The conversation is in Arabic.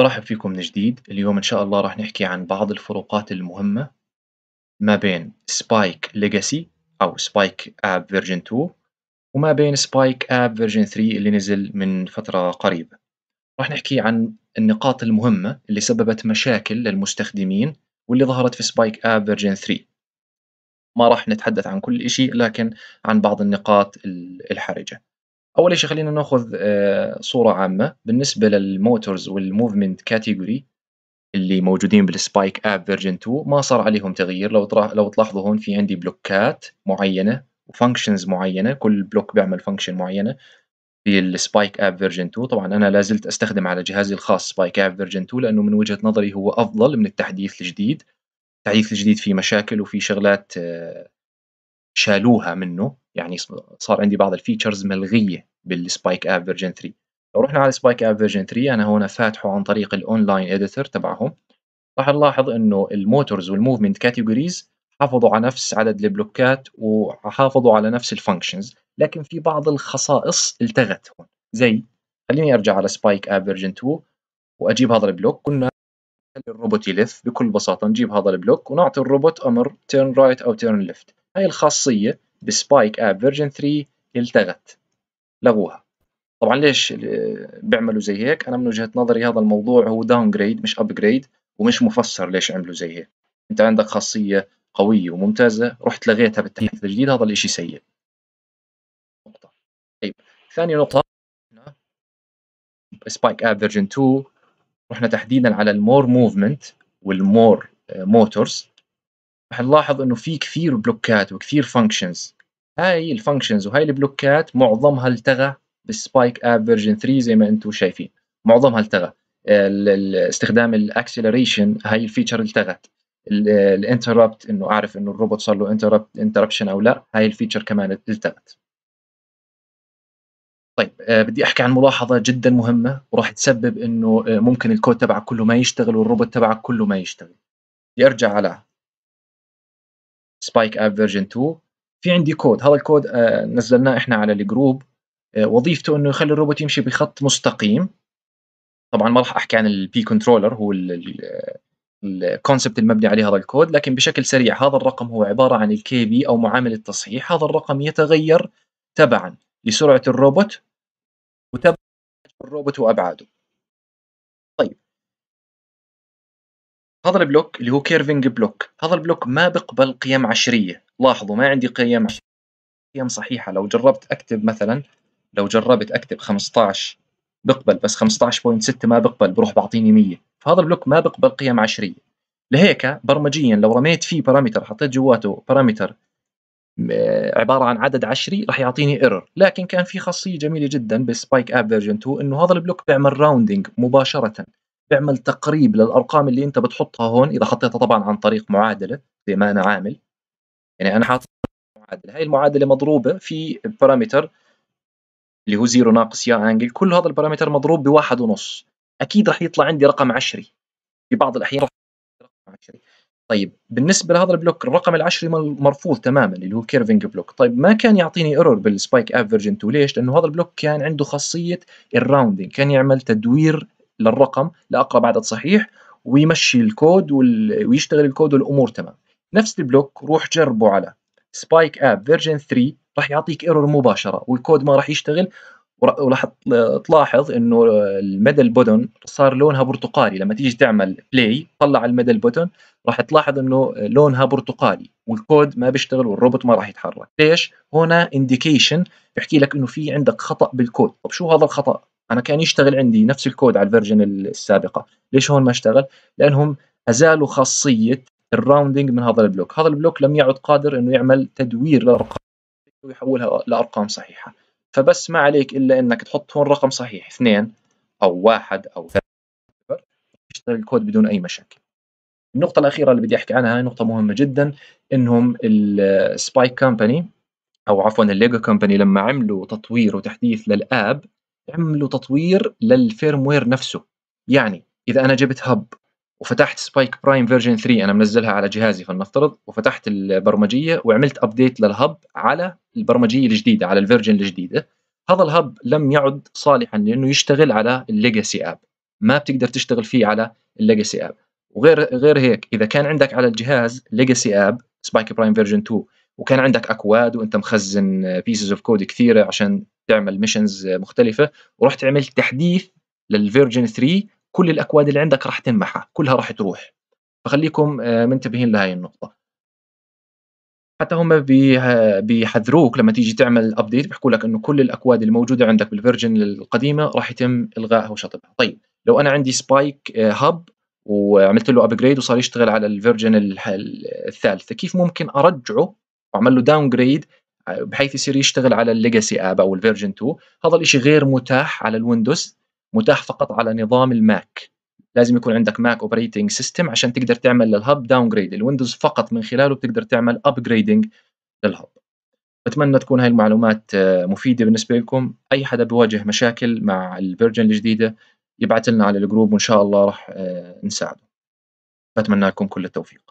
برحب فيكم من جديد اليوم إن شاء الله راح نحكي عن بعض الفروقات المهمة ما بين سبايك ليجاسي أو سبايك آب فيرجن 2 وما بين سبايك آب فيرجن 3 اللي نزل من فترة قريبة راح نحكي عن النقاط المهمة اللي سببت مشاكل للمستخدمين واللي ظهرت في سبايك آب فيرجن 3 ما راح نتحدث عن كل شيء لكن عن بعض النقاط الحرجة اول شيء خلينا ناخذ آه، صوره عامه بالنسبه للموتورز والموفمنت كاتيجوري اللي موجودين بالسبايك اب فيرجن 2 ما صار عليهم تغيير لو لو تلاحظوا هون في عندي بلوكات معينه وفانكشنز معينه كل بلوك بيعمل فانكشن معينه في السبايك اب فيرجن 2 طبعا انا لازلت استخدم على جهازي الخاص سبايك اب فيرجن 2 لانه من وجهه نظري هو افضل من التحديث الجديد التحديث الجديد فيه مشاكل وفي شغلات آه، شالوها منه يعني صار عندي بعض الفيتشرز ملغيه بالسبايك اب فيرجن 3 لو رحنا على سبايك اب فيرجن 3 انا هنا فاتحه عن طريق الاونلاين اديتور تبعهم راح نلاحظ انه الموتورز والموفمنت كاتيجوريز حافظوا على نفس عدد البلوكات وحافظوا على نفس الفانكشنز لكن في بعض الخصائص التغت هون زي خليني ارجع على سبايك اب فيرجن 2 واجيب هذا البلوك كنا نخلي الروبوت يلف بكل بساطه نجيب هذا البلوك ونعطي الروبوت امر تيرن رايت او تيرن ليفت هاي الخاصيه بسبايك اب فيرجن 3 التغت لغوها طبعا ليش بيعملوا زي هيك انا من وجهه نظري هذا الموضوع هو داون جريد مش ابجريد ومش مفسر ليش عملوا زي هيك انت عندك خاصيه قويه وممتازه رحت لغيتها بالتحديث الجديد هذا الاشي سيء نقطه طيب ثاني نقطه سبايك اب فيرجن 2 رحنا تحديدا على المور موفمنت والمور موتورز رح نلاحظ انه في كثير بلوكات وكثير فانكشنز هاي الفانكشنز وهاي البلوكات معظمها التغى بالسبايك اب فيرجن 3 زي ما انتم شايفين معظمها التغى استخدام الاكسلريشن هاي الفيتشر التغت الانتربت انه اعرف انه الروبوت صار له انتربت انتربشن او لا هاي الفيتشر كمان التغت طيب آه بدي احكي عن ملاحظه جدا مهمه وراح تسبب انه آه، ممكن الكود تبعك كله ما يشتغل والروبوت تبعك كله ما يشتغل يرجع على سبايك اب فيرجن 2 في عندي كود هذا الكود آه، نزلناه احنا على الجروب آه، وظيفته انه يخلي الروبوت يمشي بخط مستقيم طبعا ما راح احكي عن البي كنترولر هو الكونسبت المبني عليه هذا الكود لكن بشكل سريع هذا الرقم هو عباره عن الكي بي او معامل التصحيح هذا الرقم يتغير تبعا لسرعه الروبوت وتبعا الروبوت وابعاده هذا البلوك اللي هو كيرفنج بلوك هذا البلوك ما بقبل قيم عشرية لاحظوا ما عندي قيم عشرية قيم صحيحة لو جربت أكتب مثلا لو جربت أكتب 15 بقبل بس 15.6 ما بقبل بروح بعطيني 100 فهذا البلوك ما بقبل قيم عشرية لهيك برمجيا لو رميت فيه بارامتر حطيت جواته بارامتر عباره عن عدد عشري راح يعطيني ايرور لكن كان في خاصيه جميله جدا بسبايك اب فيرجن 2 انه هذا البلوك بيعمل راوندنج مباشره تعمل تقريب للارقام اللي انت بتحطها هون اذا حطيتها طبعا عن طريق معادله زي ما انا عامل يعني انا حاطط معادله هاي المعادله مضروبه في بارامتر اللي هو زيرو ناقص يا انجل كل هذا البارامتر مضروب بواحد ونص اكيد راح يطلع عندي رقم عشري في بعض الاحيان راح رقم عشري طيب بالنسبه لهذا البلوك الرقم العشري مرفوض تماما اللي هو كيرفنج بلوك طيب ما كان يعطيني ايرور بالسبايك افرجنت ليش لانه هذا البلوك كان عنده خاصيه الراوندنج كان يعمل تدوير للرقم لاقرب عدد صحيح ويمشي الكود ويشتغل الكود والامور تمام نفس البلوك روح جربه على سبايك اب فيرجن 3 راح يعطيك ايرور مباشره والكود ما راح يشتغل وراح تلاحظ انه الميدل بوتون صار لونها برتقالي لما تيجي تعمل بلاي طلع الميدل بوتون راح تلاحظ انه لونها برتقالي والكود ما بيشتغل والروبوت ما راح يتحرك ليش هنا انديكيشن بحكي لك انه في عندك خطا بالكود طب شو هذا الخطا انا كان يشتغل عندي نفس الكود على الفيرجن السابقه ليش هون ما اشتغل لانهم ازالوا خاصيه الراوندنج من هذا البلوك هذا البلوك لم يعد قادر انه يعمل تدوير للارقام ويحولها لارقام صحيحه فبس ما عليك الا انك تحط هون رقم صحيح اثنين او واحد او ثلاثة يشتغل الكود بدون اي مشاكل النقطة الأخيرة اللي بدي أحكي عنها هي نقطة مهمة جدا إنهم السبايك كومباني أو عفوا الليجو كومباني لما عملوا تطوير وتحديث للآب عملوا تطوير للفيرموير نفسه يعني اذا انا جبت هب وفتحت سبايك برايم فيرجن 3 انا منزلها على جهازي فلنفترض وفتحت البرمجيه وعملت ابديت للهب على البرمجيه الجديده على الفيرجن الجديده هذا الهب لم يعد صالحا لانه يشتغل على الليجاسي اب ما بتقدر تشتغل فيه على الليجاسي اب وغير غير هيك اذا كان عندك على الجهاز ليجاسي اب سبايك برايم فيرجن 2 وكان عندك اكواد وانت مخزن بيسز اوف كود كثيره عشان تعمل ميشنز مختلفه ورحت عملت تحديث للفيرجن 3 كل الاكواد اللي عندك راح تنمحى كلها راح تروح فخليكم آه، منتبهين لهي النقطه حتى هم بيحذروك لما تيجي تعمل ابديت بيحكوا لك انه كل الاكواد الموجوده عندك بالفيرجن القديمه راح يتم الغائها وشطبها طيب لو انا عندي سبايك آه، هاب وعملت له ابجريد وصار يشتغل على الفيرجن الثالثه كيف ممكن ارجعه وعمل له داون جريد بحيث يصير يشتغل على الليجاسي اب او الفيرجن 2 هذا الشيء غير متاح على الويندوز متاح فقط على نظام الماك لازم يكون عندك ماك اوبريتنج سيستم عشان تقدر تعمل للهب داون جريد الويندوز فقط من خلاله بتقدر تعمل ابجريدنج للهب بتمنى تكون هاي المعلومات آه، مفيده بالنسبه لكم اي حدا بيواجه مشاكل مع الفيرجن الجديده يبعث لنا على الجروب وان شاء الله راح آه، نساعده بتمنى لكم كل التوفيق